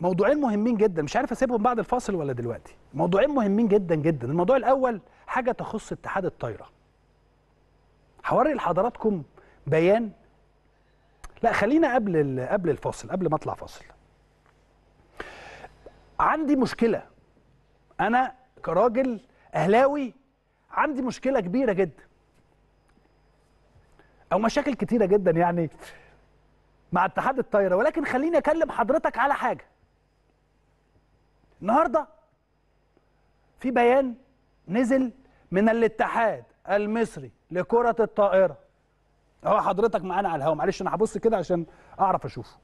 موضوعين مهمين جدا مش عارف اسيبهم بعد الفاصل ولا دلوقتي موضوعين مهمين جدا جدا الموضوع الاول حاجه تخص اتحاد الطايره هوري لحضراتكم بيان لا خلينا قبل قبل الفاصل قبل ما اطلع فاصل عندي مشكله انا كراجل اهلاوي عندي مشكله كبيره جدا او مشاكل كتيره جدا يعني مع اتحاد الطايره ولكن خليني اكلم حضرتك على حاجه النهارده في بيان نزل من الاتحاد المصري لكره الطائره اهو حضرتك معانا على الهوا معلش انا هبص كده عشان اعرف اشوفه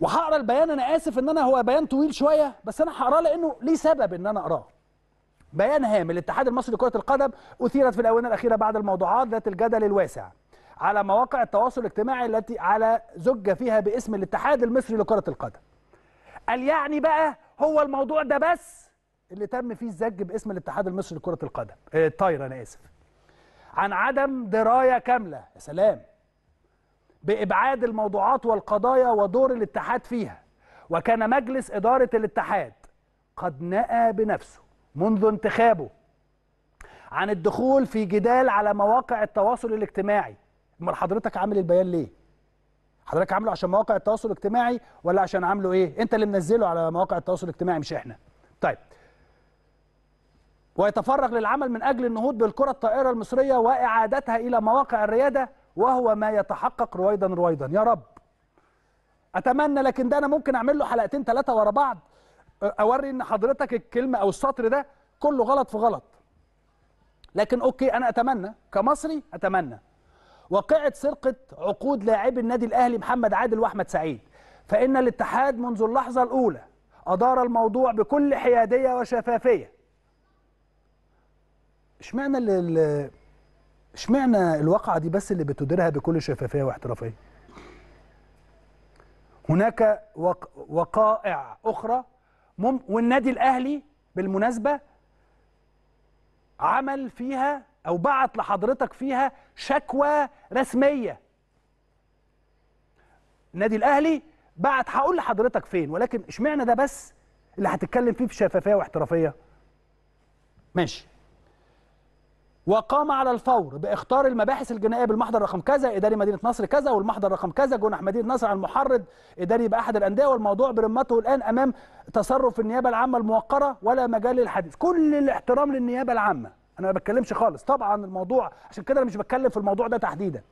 وهقرا البيان انا اسف ان انا هو بيان طويل شويه بس انا هقراه لانه ليه سبب ان انا اقراه بيان هام الاتحاد المصري لكره القدم اثيرت في الاونه الاخيره بعد الموضوعات ذات الجدل الواسع على مواقع التواصل الاجتماعي التي على زج فيها باسم الاتحاد المصري لكره القدم قال يعني بقى هو الموضوع ده بس اللي تم فيه الزج باسم الاتحاد المصري لكره القدم الطايره آه، انا اسف عن عدم درايه كامله يا سلام بابعاد الموضوعات والقضايا ودور الاتحاد فيها وكان مجلس اداره الاتحاد قد نأى بنفسه منذ انتخابه عن الدخول في جدال على مواقع التواصل الاجتماعي امال حضرتك عامل البيان ليه حضرتك عامله عشان مواقع التواصل الاجتماعي ولا عشان عامله ايه انت اللي منزله على مواقع التواصل الاجتماعي مش احنا طيب ويتفرغ للعمل من اجل النهوض بالكره الطائره المصريه واعادتها الى مواقع الرياده وهو ما يتحقق رويدا رويدا يا رب اتمنى لكن ده انا ممكن اعمل له حلقتين ثلاثه ورا بعض اوري ان حضرتك الكلمه او السطر ده كله غلط في غلط لكن اوكي انا اتمنى كمصري اتمنى واقعه سرقه عقود لاعبي النادي الاهلي محمد عادل واحمد سعيد فان الاتحاد منذ اللحظه الاولى ادار الموضوع بكل حياديه وشفافيه اشمعنى اللي اشمعنى الواقعه دي بس اللي بتديرها بكل شفافيه واحترافيه هناك وق... وقائع اخرى مم... والنادي الاهلي بالمناسبه عمل فيها او بعت لحضرتك فيها شكوى رسميه النادي الاهلي بعت هقول لحضرتك فين ولكن اشمعنى ده بس اللي هتتكلم فيه في شفافيه واحترافيه ماشي وقام على الفور باختار المباحث الجنائيه بالمحضر رقم كذا اداري مدينه نصر كذا والمحضر رقم كذا جناح مدينه نصر عن المحرض اداري باحد الانديه والموضوع برمته الان امام تصرف النيابه العامه الموقره ولا مجال للحديث كل الاحترام للنيابه العامه انا ما بتكلمش خالص طبعا الموضوع عشان كده انا مش بتكلم في الموضوع ده تحديدا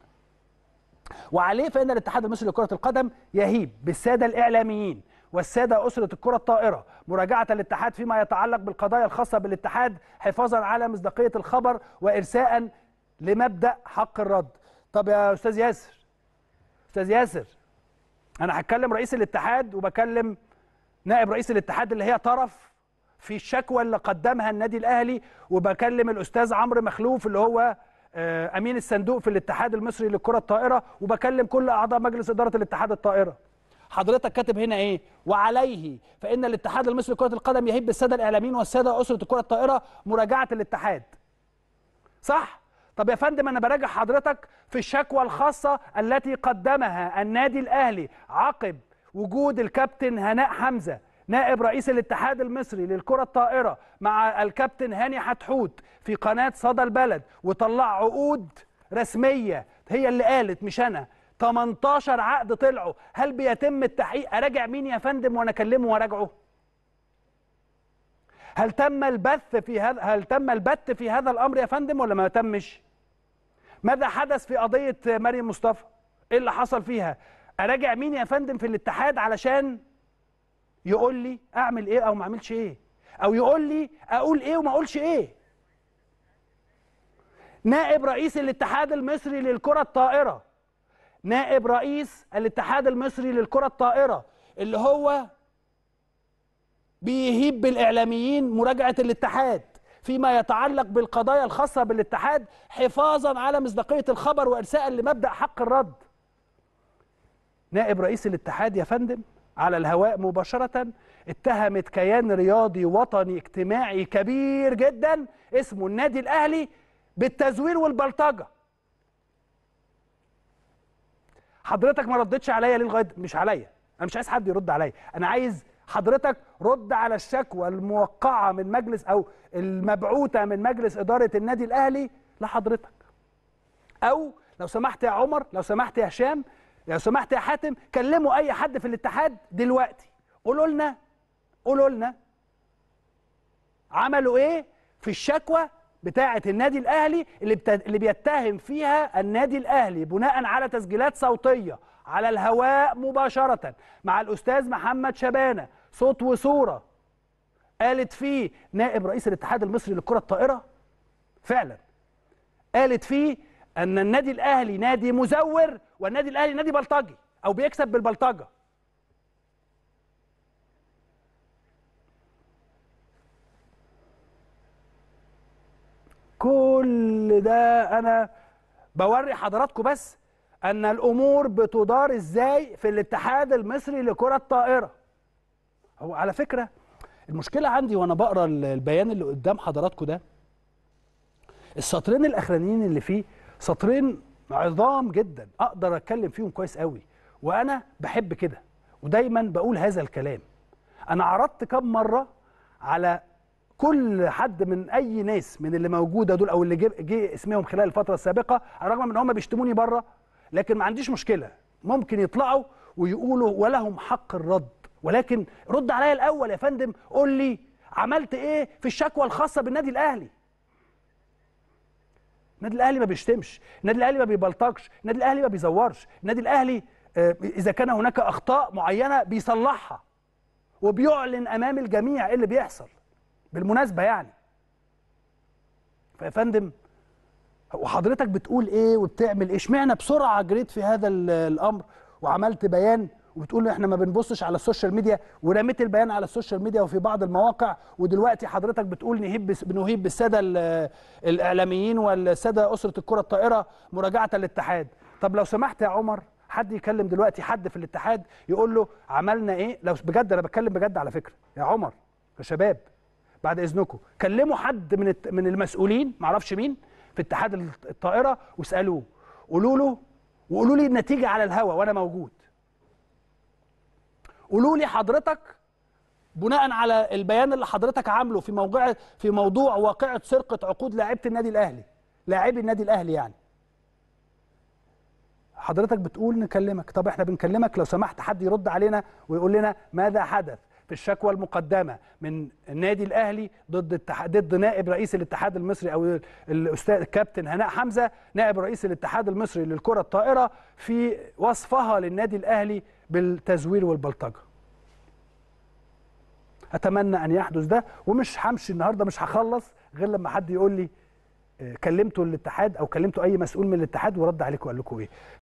وعليه فان الاتحاد المصري لكره القدم يهيب بالساده الاعلاميين والساده اسره الكره الطائره مراجعه الاتحاد فيما يتعلق بالقضايا الخاصه بالاتحاد حفاظا على مصداقيه الخبر وارساء لمبدا حق الرد طب يا استاذ ياسر استاذ ياسر انا هتكلم رئيس الاتحاد وبكلم نائب رئيس الاتحاد اللي هي طرف في الشكوى اللي قدمها النادي الاهلي وبكلم الاستاذ عمرو مخلوف اللي هو آه، امين الصندوق في الاتحاد المصري للكره الطائره وبكلم كل اعضاء مجلس اداره الاتحاد الطائره حضرتك كاتب هنا ايه وعليه فان الاتحاد المصري لكره القدم يهب الساده الاعلاميين والساده اسره الكره الطائره مراجعه الاتحاد صح طب يا فندم انا براجع حضرتك في الشكوى الخاصه التي قدمها النادي الاهلي عقب وجود الكابتن هناء حمزه نائب رئيس الاتحاد المصري للكرة الطائرة مع الكابتن هاني حتحوت في قناة صدى البلد وطلع عقود رسمية هي اللي قالت مش أنا 18 عقد طلعوا هل بيتم التحقيق أراجع مين يا فندم وأنا أكلمه وأراجعه هل تم البث في هذا هل تم البت في هذا الأمر يا فندم ولا ما تمش ماذا حدث في قضية مريم مصطفى إيه اللي حصل فيها أراجع مين يا فندم في الاتحاد علشان يقول لي اعمل ايه او ما اعملش ايه او يقول لي اقول ايه وما اقولش ايه نائب رئيس الاتحاد المصري للكره الطائره نائب رئيس الاتحاد المصري للكره الطائره اللي هو بيهيب بالاعلاميين مراجعه الاتحاد فيما يتعلق بالقضايا الخاصه بالاتحاد حفاظا على مصداقيه الخبر وارساء لمبدا حق الرد نائب رئيس الاتحاد يا فندم على الهواء مباشرة اتهمت كيان رياضي وطني اجتماعي كبير جدا اسمه النادي الأهلي بالتزوير والبلطجة حضرتك ما ردتش عليا ليه لغايه مش عليا انا مش عايز حد يرد عليا انا عايز حضرتك رد على الشكوى الموقعه من مجلس او المبعوثه من مجلس اداره النادي الاهلي لحضرتك او لو سمحت يا عمر لو سمحت يا هشام لو سمحت يا حاتم كلموا اي حد في الاتحاد دلوقتي قولوا لنا قولوا لنا عملوا ايه في الشكوى بتاعه النادي الاهلي اللي بتا... اللي بيتهم فيها النادي الاهلي بناء على تسجيلات صوتيه على الهواء مباشره مع الاستاذ محمد شبانه صوت وصوره قالت فيه نائب رئيس الاتحاد المصري للكره الطائره فعلا قالت فيه ان النادي الاهلي نادي مزور والنادي الاهلي نادي بلطجي او بيكسب بالبلطجه كل ده انا بوري حضراتكم بس ان الامور بتدار ازاي في الاتحاد المصري لكره الطائره هو على فكره المشكله عندي وانا بقرا البيان اللي قدام حضراتكم ده السطرين الاخرانيين اللي فيه سطرين عظام جدا اقدر اتكلم فيهم كويس قوي وانا بحب كده ودايما بقول هذا الكلام انا عرضت كم مره على كل حد من اي ناس من اللي موجوده دول او اللي جه اسمهم خلال الفتره السابقه رغم ان هم بيشتموني بره لكن ما عنديش مشكله ممكن يطلعوا ويقولوا ولهم حق الرد ولكن رد عليا الاول يا فندم قول لي عملت ايه في الشكوى الخاصه بالنادي الاهلي النادي الاهلي ما بيشتمش النادي الاهلي ما بيبلطجش النادي الاهلي ما بيزورش النادي الاهلي آه، اذا كان هناك اخطاء معينه بيصلحها وبيعلن امام الجميع ايه اللي بيحصل بالمناسبه يعني فيا فندم وحضرتك بتقول ايه وبتعمل ايه اشمعنى بسرعه جريت في هذا الامر وعملت بيان وبتقول احنا ما بنبصش على السوشيال ميديا ورميت البيان على السوشيال ميديا وفي بعض المواقع ودلوقتي حضرتك بتقول نهيب بنهيب بالساده الاعلاميين والساده اسره الكره الطائره مراجعه الاتحاد طب لو سمحت يا عمر حد يكلم دلوقتي حد في الاتحاد يقول له عملنا ايه لو بجد انا بتكلم بجد على فكره يا عمر يا شباب بعد اذنكم كلموا حد من من المسؤولين معرفش مين في اتحاد الطائره واسالوه قولوا له وقولوا لي النتيجه على الهوا وانا موجود قولوا لي حضرتك بناء على البيان اللي حضرتك عامله في موضوع في موضوع واقعه سرقه عقود لاعيبه النادي الاهلي لاعبي النادي الاهلي يعني حضرتك بتقول نكلمك طب احنا بنكلمك لو سمحت حد يرد علينا ويقول لنا ماذا حدث في الشكوى المقدمه من النادي الاهلي ضد التحاد ضد نائب رئيس الاتحاد المصري او الاستاذ الكابتن هناء حمزه نائب رئيس الاتحاد المصري للكره الطائره في وصفها للنادي الاهلي بالتزوير والبلطجه اتمنى ان يحدث ده ومش همشي النهارده مش هخلص غير لما حد يقول لي آه، كلمتوا الاتحاد او كلمتوا اي مسؤول من الاتحاد ورد عليكم وقال لكم ايه